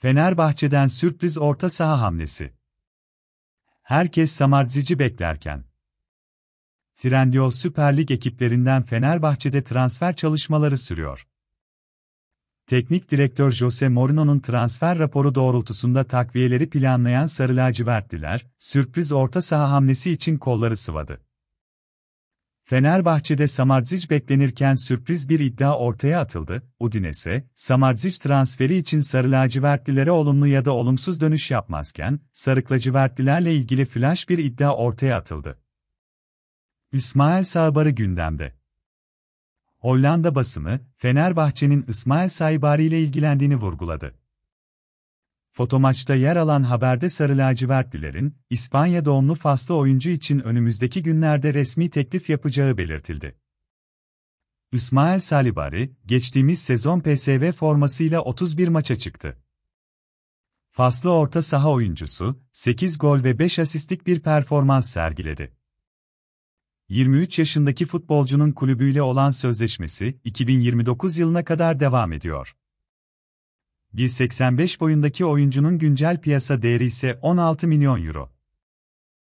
Fenerbahçe'den sürpriz orta saha hamlesi. Herkes Samardzici beklerken. Trendyol Süper Lig ekiplerinden Fenerbahçe'de transfer çalışmaları sürüyor. Teknik direktör Jose Mourinho'nun transfer raporu doğrultusunda takviyeleri planlayan Sarı Lacivertliler, sürpriz orta saha hamlesi için kolları sıvadı. Fenerbahçe'de Samardzic beklenirken sürpriz bir iddia ortaya atıldı. Udinese, Samardzic transferi için sarı lacivertlilere olumlu ya da olumsuz dönüş yapmazken, sarı lacivertlilerle ilgili flash bir iddia ortaya atıldı. İsmail Sabarı gündemde. Hollanda basını, Fenerbahçe'nin İsmail Saibari ile ilgilendiğini vurguladı. Fotomaçta yer alan haberde Sarı Lacivertlilerin, İspanya doğumlu Faslı oyuncu için önümüzdeki günlerde resmi teklif yapacağı belirtildi. İsmail Salibari, geçtiğimiz sezon PSV formasıyla 31 maça çıktı. Faslı orta saha oyuncusu, 8 gol ve 5 asistlik bir performans sergiledi. 23 yaşındaki futbolcunun kulübüyle olan sözleşmesi 2029 yılına kadar devam ediyor. 1.85 boyundaki oyuncunun güncel piyasa değeri ise 16 milyon euro.